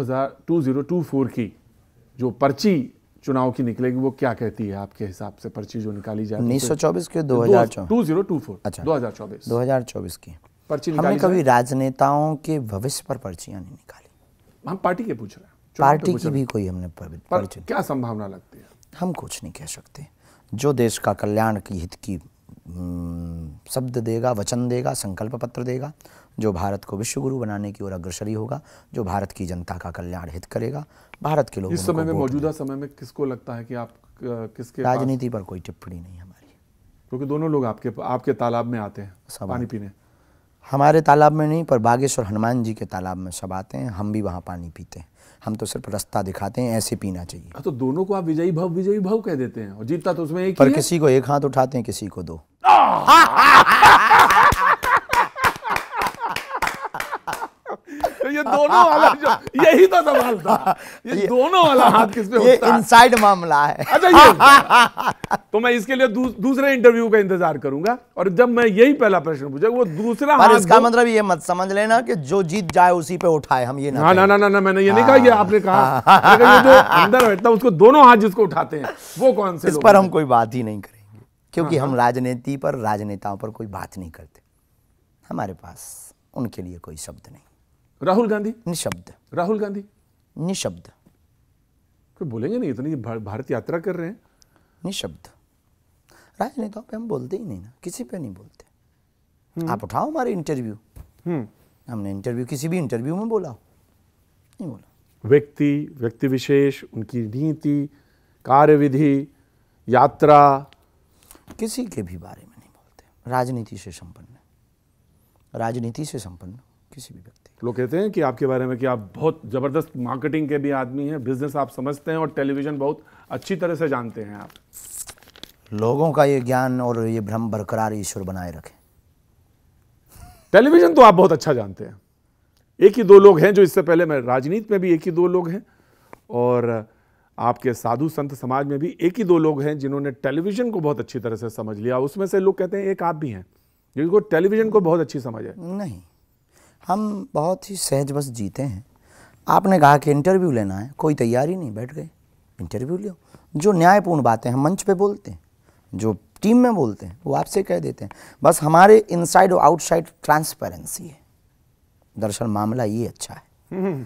2024 की जो पर्ची चुनाव की निकलेगी वो क्या कहती है आपके हिसाब से पर्ची जो निकाली जाए उन्नीस सौ चौबीस की दो हजार टू जीरो टू फोर अच्छा दो हजार चौबीस दो हजार चौबीस की पर्ची हमने कभी राजनेताओं के भविष्य पर पर्चियां नहीं निकाली हम पार्टी के पूछ रहे हैं पार्टी की भी कोई हमने पर्ची क्या संभावना लगती है हम कुछ नहीं कह सकते जो देश का कल्याण की हित की हम्म, शब्द देगा वचन देगा संकल्प पत्र देगा जो भारत को विश्व गुरु बनाने की ओर अग्रसरी होगा जो भारत की जनता का कल्याण हित करेगा भारत के लोग इस समय में मौजूदा समय में किसको लगता है कि आप किसके राजनीति पर कोई टिप्पणी नहीं हमारी क्योंकि दोनों लोग आपके आपके तालाब में आते हैं पानी पीने हमारे तालाब में नहीं पर बागेश्वर हनुमान जी के तालाब में सब आते हैं हम भी वहाँ पानी पीते हैं हम तो सिर्फ रास्ता दिखाते हैं ऐसे पीना चाहिए हाँ, तो दोनों को आप विजयी भव विजयी भव कह देते हैं और जीतता तो उसमें एक पर किसी को एक हाथ उठाते हैं किसी को दो ये दोनों वाला जो यही तो सवाल था ये, ये दोनों वाला हाथ किस पे इनसाइड मामला है अच्छा ये तो मैं इसके लिए दूस, दूसरे इंटरव्यू का इंतजार करूंगा और जब मैं यही पहला प्रश्न पूछा वो दूसरा पर हाथ इसका मतलब ये मत समझ लेना कि जो जीत जाए उसी पे उठाए हम ये ना ना ना ना, ना मैंने ये नहीं कहा ये हाँ। आपने कहा अंदर बैठता उसको दोनों हाथ जिसको उठाते हैं वो कौन से इस पर हम कोई बात ही नहीं करें क्योंकि हाँ, हम हाँ। राजनीति पर राजनेताओं पर कोई बात नहीं करते हमारे पास उनके लिए कोई शब्द नहीं राहुल गांधी निशब्द राहुल गांधी निशब्द कोई बोलेंगे नहीं इतनी भारत यात्रा कर रहे हैं निशब्द राजनेताओं पे हम बोलते ही नहीं ना किसी पे नहीं बोलते हम्म। आप उठाओ हमारे इंटरव्यू हम्म। हमने इंटरव्यू किसी भी इंटरव्यू में बोला नहीं बोला व्यक्ति व्यक्ति विशेष उनकी नीति कार्यविधि यात्रा किसी के भी बारे में नहीं बोलते राजनीति से संपन्न राजनीति से संपन्न किसी भी व्यक्ति लोग कहते हैं कि आपके बारे में कि आप बहुत ज़बरदस्त मार्केटिंग के भी आदमी हैं बिजनेस आप समझते हैं और टेलीविज़न बहुत अच्छी तरह से जानते हैं आप लोगों का ये ज्ञान और ये भ्रम बरकरार ईश्वर बनाए रखें टेलीविज़न तो आप बहुत अच्छा जानते हैं एक ही दो लोग हैं जो इससे पहले मैं राजनीति में भी एक ही दो लोग हैं और आपके साधु संत समाज में भी एक ही दो लोग हैं जिन्होंने टेलीविजन को बहुत अच्छी तरह से समझ लिया उसमें से लोग कहते हैं एक आप भी हैं जिनको टेलीविजन को बहुत अच्छी समझ है नहीं हम बहुत ही सहज बस जीते हैं आपने कहा कि इंटरव्यू लेना है कोई तैयारी नहीं बैठ गए इंटरव्यू लियो जो न्यायपूर्ण बातें हम मंच पे बोलते हैं जो टीम में बोलते हैं वो आपसे कह देते हैं बस हमारे इनसाइड और आउटसाइड ट्रांसपेरेंसी है दरअसल मामला ये अच्छा है हम्म।